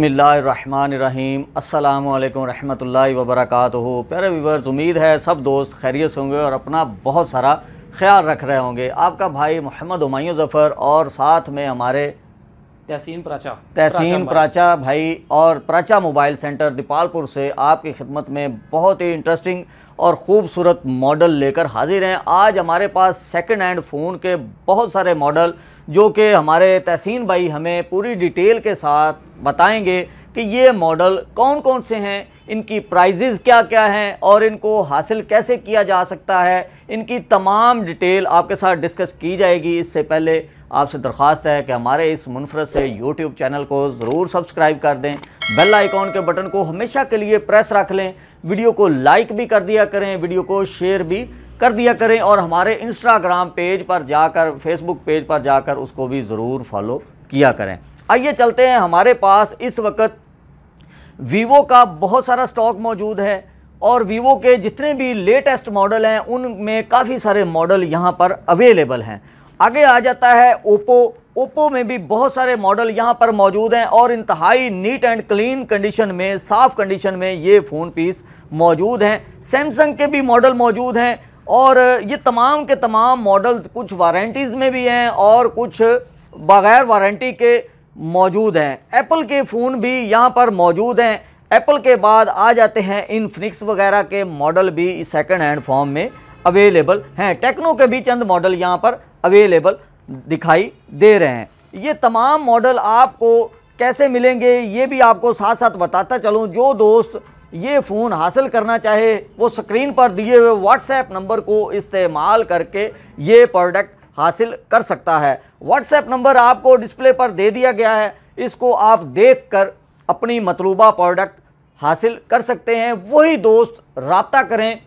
बसमीम अल्लाम रहमतुल्लाह वबरकत प्यारे व्यूवर्स उम्मीद है सब दोस्त खैरियत होंगे और अपना बहुत सारा ख्याल रख रहे होंगे आपका भाई मोहम्मद हमायूँ ज़फ़र और साथ में हमारे तहसीन प्राचा तहसीन प्राचा, प्राचा भाई और प्राचा मोबाइल सेंटर दीपालपुर से आपकी खिदमत में बहुत ही इंटरेस्टिंग और ख़ूबसूरत मॉडल लेकर हाजिर हैं आज हमारे पास सेकंड हैंड फ़ोन के बहुत सारे मॉडल जो कि हमारे तहसीन भाई हमें पूरी डिटेल के साथ बताएंगे कि ये मॉडल कौन कौन से हैं इनकी प्राइजेज़ क्या क्या हैं और इनको हासिल कैसे किया जा सकता है इनकी तमाम डिटेल आपके साथ डिस्कस की जाएगी इससे पहले आपसे दरख्वास्त है कि हमारे इस मुनफरद से यूट्यूब चैनल को ज़रूर सब्सक्राइब कर दें बेल आइकॉन के बटन को हमेशा के लिए प्रेस रख लें वीडियो को लाइक भी कर दिया करें वीडियो को शेयर भी कर दिया करें और हमारे इंस्टाग्राम पेज पर जाकर फेसबुक पेज पर जाकर उसको भी ज़रूर फॉलो किया करें आइए चलते हैं हमारे पास इस वक्त वीवो का बहुत सारा स्टॉक मौजूद है और वीवो के जितने भी लेटेस्ट मॉडल हैं उनमें काफ़ी सारे मॉडल यहाँ पर अवेलेबल हैं आगे आ जाता है ओप्पो ओप्पो में भी बहुत सारे मॉडल यहाँ पर मौजूद हैं और इंतहाई नीट एंड क्लीन कंडीशन में साफ़ कंडीशन में ये फ़ोन पीस मौजूद हैं सैमसंग के भी मॉडल मौजूद हैं और ये तमाम के तमाम मॉडल कुछ वारंटीज़ में भी हैं और कुछ बग़ैर वारंटी के मौजूद हैं एप्पल के फ़ोन भी यहाँ पर मौजूद हैं एप्पल के बाद आ जाते हैं इन फ्निक्स वगैरह के मॉडल भी सेकेंड हैंड फॉर्म में अवेलेबल हैं टेक्नो के भी चंद मॉडल यहाँ पर अवेलेबल दिखाई दे रहे हैं ये तमाम मॉडल आपको कैसे मिलेंगे ये भी आपको साथ साथ बताता चलूँ जो दोस्त ये फ़ोन हासिल करना चाहे वो स्क्रीन पर दिए हुए व्हाट्सएप नंबर को इस्तेमाल करके ये प्रोडक्ट हासिल कर सकता है व्हाट्सएप नंबर आपको डिस्प्ले पर दे दिया गया है इसको आप देख कर अपनी मतलूबा प्रोडक्ट हासिल कर सकते हैं वही दोस्त रबता करें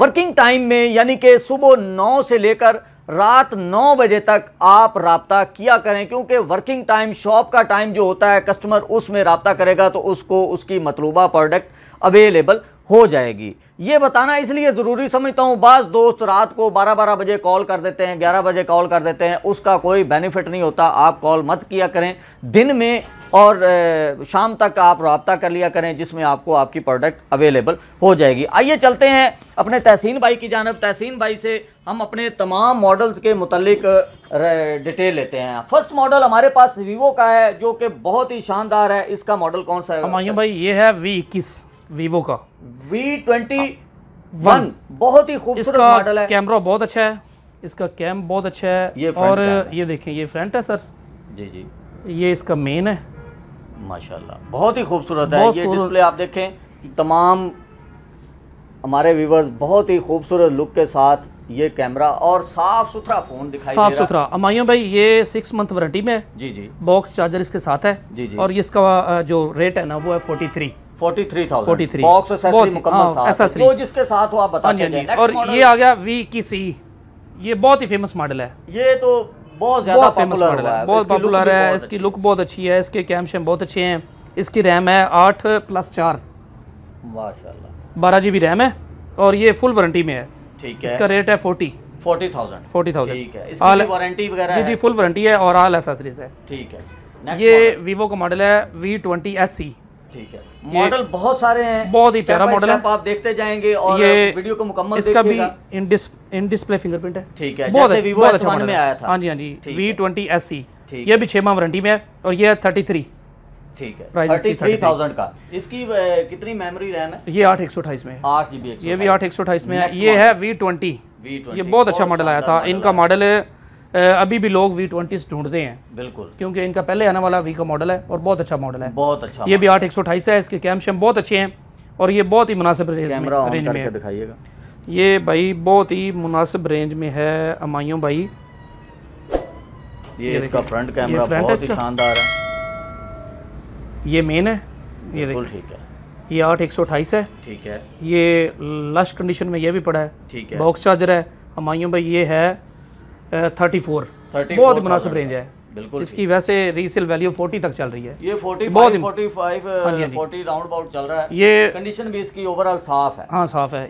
वर्किंग टाइम में यानी कि सुबह नौ से लेकर रात नौ बजे तक आप रबता किया करें क्योंकि वर्किंग टाइम शॉप का टाइम जो होता है कस्टमर उसमें रबता करेगा तो उसको उसकी मतलूबा प्रोडक्ट अवेलेबल हो जाएगी ये बताना इसलिए ज़रूरी समझता हूँ बस दोस्त रात को 12-12 बजे कॉल कर देते हैं 11 बजे कॉल कर देते हैं उसका कोई बेनिफिट नहीं होता आप कॉल मत किया करें दिन में और शाम तक आप रबता कर लिया करें जिसमें आपको आपकी प्रोडक्ट अवेलेबल हो जाएगी आइए चलते हैं अपने तहसीन भाई की जानब तहसीन भाई से हम अपने तमाम मॉडल्स के मुतलिक डिटेल लेते हैं फर्स्ट मॉडल हमारे पास वीवो का है जो कि बहुत ही शानदार है इसका मॉडल कौन सा है भाई ये है वी इक्कीस वीवो का वी ट्वेंटी वन बहुत ही खूबसूरत मॉडल है कैमरा बहुत अच्छा है इसका कैम बहुत अच्छा है ये और ये देखें ये फ्रंट है सर जी जी ये इसका मेन है माशाल्लाह बहुत ही खूबसूरत है ये डिस्प्ले आप देखें तमाम हमारे व्यूवर्स बहुत ही खूबसूरत लुक के साथ ये कैमरा और साफ सुथरा फोन दिखाई साफ सुथरा अमाइयो भाई ये सिक्स मंथ वारंटी में है जी जी बॉक्स चार्जर इसके साथ है जी जी और इसका जो रेट है ना वो है फोर्टी थ्री E हाँ, e. जिसके साथ हो आप बता हाँ हाँ और ये आ गया वी की सी ये बहुत ही फेमस मॉडल है ये तो बहुत फेमस मॉडल है बहुत पॉपुलर है इसकी लुक बहुत अच्छी है इसके शैम बहुत अच्छे हैं इसकी रैम है आठ प्लस चार बारह जी बी रैम है और ये फुल वारंटी में है ठीक है इसका रेट है forty forty thousand forty thousand warranty वगैरह जी जी फुल वारंटी है और आल एसेसरीज है ठीक है ये वीवो का मॉडल है वी ट्वेंटी एस सी ठीक है मॉडल बहुत सारे हैं बहुत ही प्यारा मॉडल है आप देखते जाएंगे और ये वीडियो को मुकम्मल इसका भी इन डिस्प्ले फिंगरप्रिंट है ठीक है बहुत अच्छा में आया था हाँ जी हाँ जी वी ट्वेंटी एस सी ये भी छह माह वारंटी में है और ये थर्टी थ्री ठीक है थर्टी का इसकी कितनी मेमोरी रैम है ये आठ में आठ ये भी आठ में है ये है वी ट्वेंटी ये बहुत अच्छा मॉडल आया था इनका मॉडल है अभी भी लोग वी ट्वेंटी ढूंढते हैं बिल्कुल क्योंकि इनका पहले आने वाला वी का मॉडल है और बहुत अच्छा मॉडल है बहुत अच्छा ये भी आठ एक सौ अठाईस है इसके कैम शैम बहुत अच्छे हैं और ये बहुत ही मुनासिब रेंज में दिखाइएगा ये भाई बहुत ही मुनासिब रेंज में है अमाइयों भाई ये, इसका फ्रंट कैमरा बहुत ही शानदार है ये मेन है ये बिल्कुल ठीक है ये आठ एक सौ अठाईस है ठीक है ये लश कंडीशन में ये भी पड़ा है ठीक है बॉक्स चार्जर है हमायूं भाई ये है थर्टी फोर बहुत मुनासिब रेंज है बिल्कुल इसकी वैसे रीसेल वैल्यू फोर्टी तक चल रही है ये 40 बहुत राउंड अबाउट हाँ हाँ चल रहा है ये कंडीशन भी इसकी ओवरऑल साफ है हाँ साफ है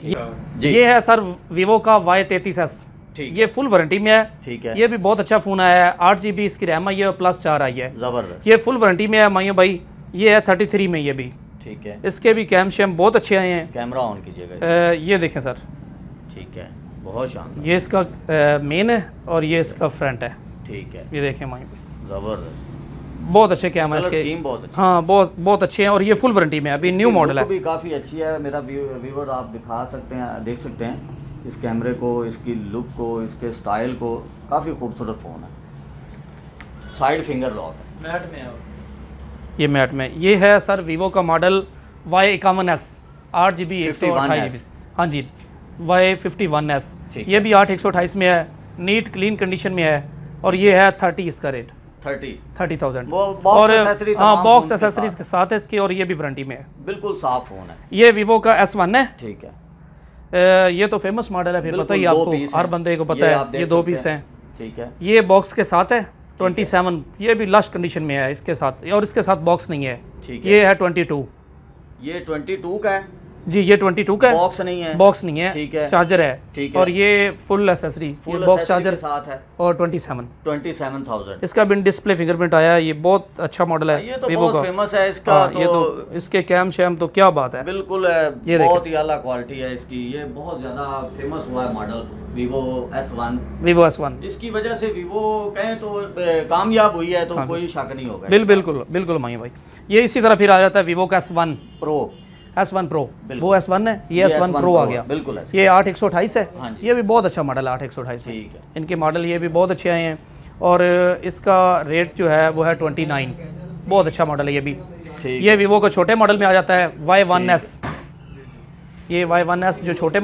ये, है सर वीवो का वाई तैतीस एस ये फुल वारंटी में है ठीक है ये भी बहुत अच्छा फोन आया है आठ जी बी इसकी रैम आई है प्लस चार आई है जबरदस्त ये फुल वारंटी में है माइयो भाई ये है थर्टी थ्री में ये भी ठीक है इसके भी कैम शैम बहुत अच्छे आए हैं कैमरा ऑन कीजिएगा ये देखें सर ठीक है बहुत शानदार ये इसका मेन है और ये इसका फ्रंट है ठीक है ये देखें वहीं पे ज़बरदस्त बहुत अच्छे कैमरा इसके बहुत अच्छे हाँ बहुत बहुत अच्छे हैं और ये फुल वारंटी में अभी न्यू मॉडल है भी काफ़ी अच्छी है मेरा व्यूवर आप दिखा सकते हैं देख सकते हैं इस कैमरे को इसकी लुक को इसके स्टाइल को काफ़ी खूबसूरत फ़ोन है साइड फिंगर लॉक मैट में है ये मैट में ये है सर वीवो का मॉडल वाई इक्यावन एस आठ जी बी एक सौ अट्ठाईस हाँ जी वाई फिफ्टी वन एस ये भी आठ एक सौ अठाईस में है नीट क्लीन कंडीशन में है और ये है थर्टी इसका रेट थर्टी थर्टी थाउजेंड और बॉक्स हाँ, एसेसरीज के साथ है और ये भी वारंटी में है बिल्कुल साफ फोन है ये का एस वन है ठीक है ये तो फेमस मॉडल है फिर पता ही आपको हर बंदे को पता है ये दो पीस हैं ठीक है ये बॉक्स के साथ है ये भी लास्ट कंडीशन में है इसके साथ और इसके साथ बॉक्स नहीं है ये है ट्वेंटी टू ये ट्वेंटी टू का है जी ये ट्वेंटी टू का बॉक्स नहीं है बॉक्स नहीं है ठीक है चार्जर है ठीक है और ये full accessory full box charger साथ है और twenty twenty seven seven thousand इसका बिन डिस्प्ले फिंगरप्रिंट आया ये बहुत अच्छा मॉडल है हाँ, ये तो बहुत फेमस है इसका आ, हाँ, तो, ये तो इसके कैम शैम तो क्या बात है बिल्कुल है, ये बहुत ही अला क्वालिटी है इसकी ये बहुत ज्यादा फेमस हुआ है model Vivo S1, Vivo S1. इसकी वजह से Vivo कहें तो कामयाब हुई है तो हाँ। कोई शक नहीं होगा बिल्कुल बिल्कुल बिल्कुल माही भाई ये इसी तरह फिर आ जाता है Vivo का S1 Pro S one pro वो एस वन है ये एस वन प्रो आ गया बिल्कुल ये आठ एक सौ अठाईस है हाँ ये भी बहुत अच्छा मॉडल है आठ एक सौ अठाईस इनके मॉडल ये भी बहुत अच्छे आए हैं और इसका रेट जो है वो है ट्वेंटी नाइन बहुत अच्छा मॉडल है ये भी ये वीवो का छोटे मॉडल में आ जाता है वाई वन एस ये वाई वन एस जो छोटे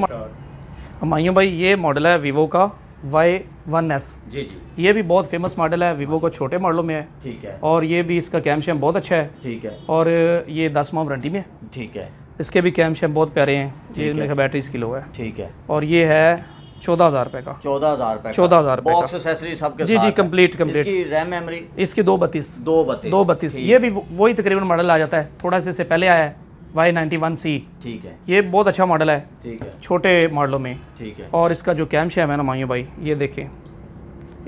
हमायूँ भाई ये मॉडल है वीवो का वाई वन एस जी जी ये भी बहुत फेमस मॉडल है वीवो का छोटे मॉडलों में है ठीक है और ये भी इसका कैम बहुत अच्छा है ठीक है और ये दस माह वारंटी में है ठीक है इसके भी कैम शैम बहुत प्यारे हैं ये मेरे बैटरी किलो है ठीक है और ये है चौदह हजार रुपए का चौदह हजार चौदह हजार सबके जी जी कम्प्लीट कम्प्लीट रैम मेमोरी इसकी दो बत्तीस दो बत्तीस दो बत्तीस ये भी वही तकरीबन मॉडल आ जाता है थोड़ा सा इससे पहले आया है वाई नाइन्टी वन सी ठीक है ये बहुत अच्छा मॉडल है ठीक है छोटे मॉडलों में ठीक है और इसका जो कैम शैम है ना माइयों भाई ये देखें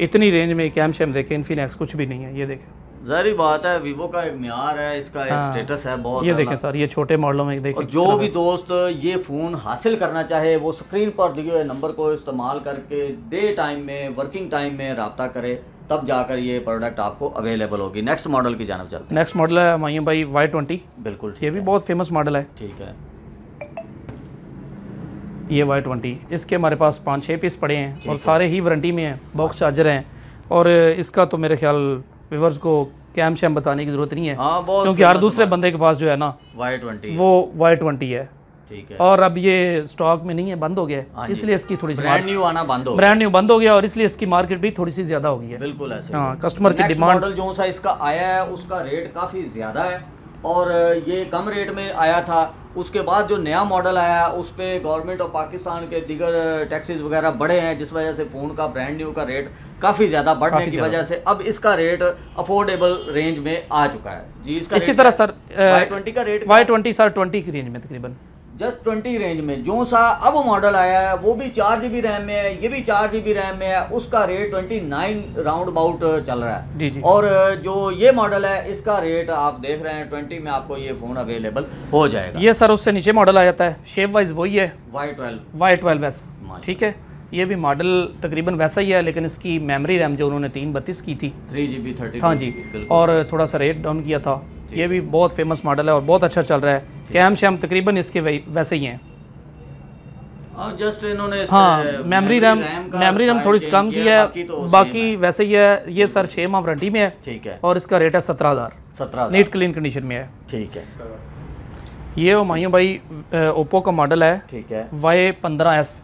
इतनी रेंज में कैम शैम देखें इन्फिनेक्स कुछ भी नहीं है ये देखें जारी बात है वीवो का एक म्यार है इसका हाँ, एक स्टेटस है बहुत ये देखें सर ये छोटे मॉडलों में देखें और जो भी दोस्त ये फ़ोन हासिल करना चाहे वो स्क्रीन पर दिए हुए नंबर को इस्तेमाल करके डे टाइम में वर्किंग टाइम में रबता करे तब जाकर ये प्रोडक्ट आपको अवेलेबल होगी नेक्स्ट मॉडल की जानब चलते नेक्स्ट मॉडल है मायूम भाई वाई ट्वेंटी बिल्कुल ये भी बहुत फेमस मॉडल है ठीक है ये वाई ट्वेंटी इसके हमारे पास पाँच छः पीस पड़े हैं और सारे ही वारंटी में हैं बॉक्स चार्जर हैं और इसका तो मेरे ख्याल व्यूवर्स को कैम शैम बताने की ज़रूरत नहीं है हाँ, क्योंकि हर दूसरे बंदे के पास जो है ना वाई ट्वेंटी वो वाई ट्वेंटी है ठीक है और अब ये स्टॉक में नहीं है बंद हो गया हाँ इसलिए इसकी थोड़ी सी ब्रांड न्यू आना बंद हो ब्रांड न्यू बंद हो गया और इसलिए इसकी मार्केट भी थोड़ी सी ज्यादा हो गई है बिल्कुल ऐसे हाँ कस्टमर की डिमांड जो सा इसका आया है उसका रेट काफी ज्यादा है और ये कम रेट में आया था उसके बाद जो नया मॉडल आया उस पर गवर्नमेंट ऑफ पाकिस्तान के दिगर टैक्सेस वगैरह बढ़े हैं जिस वजह से फ़ोन का ब्रांड न्यू का रेट काफ़ी ज़्यादा बढ़ने की वजह से अब इसका रेट अफोर्डेबल रेंज में आ चुका है जी इसका इसी तरह सर वाई ट्वेंटी का rate Y twenty sir twenty की रेंज में तकरीबन जस्ट ट्वेंटी रेंज में जो सा अब मॉडल आया है वो भी चार जी बी रैम में है ये भी चार जी रैम में है उसका rate twenty nine round about चल रहा है जी जी। और जो ये मॉडल है इसका रेट आप देख रहे हैं ट्वेंटी में आपको ये फ़ोन अवेलेबल हो जाएगा ये सर उससे नीचे मॉडल आ जाता है शेप वाइज वही है Y twelve Y twelve S ठीक है ये भी मॉडल तकरीबन वैसा ही है लेकिन इसकी मेमोरी रैम जो उन्होंने तीन बत्तीस की थी थ्री जी बी थर्टी हाँ जी और थोड़ा सा रेट डाउन किया था ये भी बहुत फेमस मॉडल है और बहुत अच्छा चल रहा है कैम शैम तकरीबन इसके वैसे ही हैं जस्ट हाँ, इन्होंने हाँ मेमोरी रैम मेमोरी रैम थोड़ी कम की है बाकी, तो बाकी वैसे ही है ये सर छः माह वारंटी में है ठीक है और इसका रेट है सत्रह हज़ार सत्रह नीट क्लीन कंडीशन में है ठीक है ये हमायूँ भाई ओप्पो का मॉडल है ठीक है वाई पंद्रह एस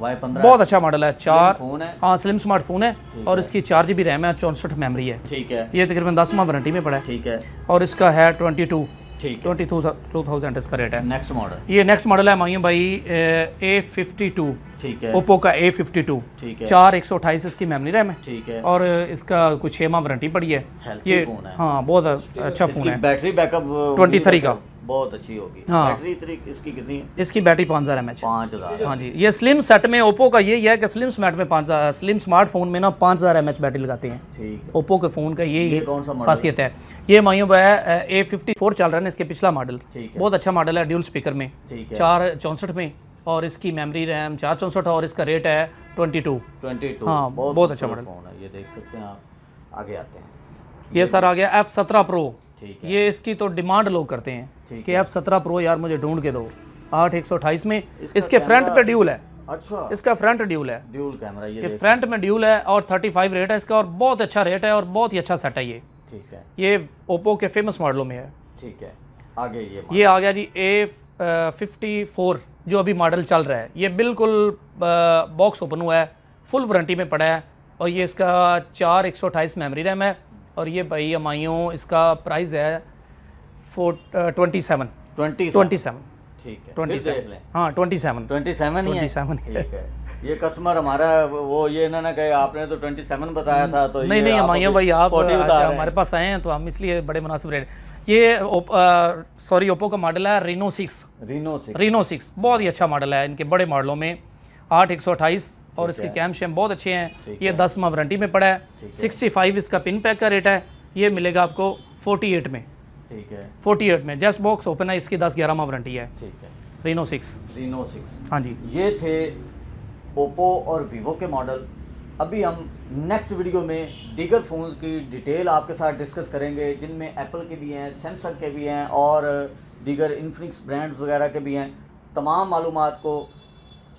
बहुत अच्छा मॉडल है चार हाँ स्लिम स्मार्टफोन है और इसकी चार जी बी रैम है चौसठ मेमोरी है ठीक है ये तकरीबन दस माह वारंटी में पड़ा है ठीक है और इसका है twenty two twenty two two thousand इसका रेट है नेक्स्ट मॉडल ये नेक्स्ट मॉडल है मांगिए भाई ए फिफ्टी टू ठीक है ओप्पो का ए फिफ्टी टू ठीक है चार एक सौ अट्ठाईस इसकी मेमोरी रैम है ठीक है और इसका कुछ छः माह वारंटी पड़ी है ये फोन है हाँ बहुत अच्छा फ़ोन है बैटरी बैकअप ट्वेंटी थ्री का बहुत अच्छी होगी हाँ बैटरी इसकी कितनी है इसकी बैटरी पाँच हज़ार एम एच पाँच हज़ार हाँ जी ये स्लिम सेट में ओप्पो का ये है कि स्लिम स्मार्ट में पाँच हज़ार स्लिम स्मार्टफोन में ना पाँच हज़ार एम एच बैटरी लगाते हैं ठीक ओप्पो के फ़ोन का ये, ये कौन सा खासियत है ये मायूँ है ए फिफ्टी फोर चल रहा है ना इसके पिछला मॉडल बहुत अच्छा मॉडल है ड्यूल स्पीकर में चार चौंसठ में और इसकी मेमोरी रैम चार चौंसठ और इसका रेट है ट्वेंटी टू ट्वेंटी टू हाँ बहुत अच्छा मॉडल फ़ोन है ये देख सकते हैं आप आगे आते हैं ये सर आ गया एफ सत्रह प्रो ये इसकी तो डिमांड लोग करते हैं कि आप सत्रह प्रो यार मुझे ढूंढ के दो आठ एक सौ अट्ठाईस में इसके फ्रंट पे ड्यूल है अच्छा इसका फ्रंट ड्यूल है ड्यूल कैमरा ये, ये फ्रंट में ड्यूल है और 35 रेट है इसका और बहुत अच्छा रेट है और बहुत ही अच्छा सेट है ये ठीक है ये ओप्पो के फेमस मॉडलों में है ठीक है आगे ये ये आ गया जी ए फिफ्टी फोर जो अभी मॉडल चल रहा है ये बिल्कुल बॉक्स ओपन हुआ है फुल वारंटी में पड़ा है और ये इसका चार एक मेमोरी रैम है और ये भाई हमायों इसका प्राइस है four twenty seven twenty seven ठीक है ट्वेंटी सेवन हाँ ट्वेंटी सेवन ट्वेंटी सेवन ही है ये कस्टमर हमारा वो ये ना ना कहे आपने तो ट्वेंटी सेवन बताया था तो नहीं नहीं हमारे भाई आप हमारे पास आए हैं तो हम इसलिए बड़े मुनासिब रेट ये सॉरी ओप्पो का मॉडल है Reno six Reno six Reno six बहुत ही अच्छा मॉडल है इनके बड़े मॉडलों में आठ एक सौ अट्ठाईस और इसके कैम शैम बहुत अच्छे हैं ये दस माह वारंटी में पड़ा है सिक्सटी फाइव इसका पिन पैक का रेट है ये मिलेगा आपको फोर्टी एट में ठीक है फोर्टी एट में जस्ट बॉक्स ओपन है इसकी दस ग्यारह माह वारंटी है ठीक है रीनो सिक्स रीनो सिक्स हाँ जी ये थे ओप्पो और वीवो के मॉडल अभी हम नेक्स्ट वीडियो में दीगर फ़ोन्स की डिटेल आपके साथ डिस्कस करेंगे जिनमें एप्पल के भी हैं सैमसंग के भी हैं और दीगर इन्फिनिक्स ब्रांड्स वगैरह के भी हैं तमाम मालूम को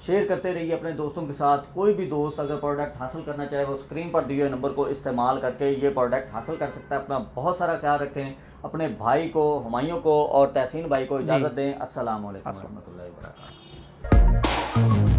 शेयर करते रहिए अपने दोस्तों के साथ कोई भी दोस्त अगर प्रोडक्ट हासिल करना चाहे वो स्क्रीन पर दिए हुए नंबर को इस्तेमाल करके ये प्रोडक्ट हासिल कर सकता है अपना बहुत सारा ख्याल रखें अपने भाई को हमायों को और तहसीन भाई को इजाज़त दें असल वरहमल वर्क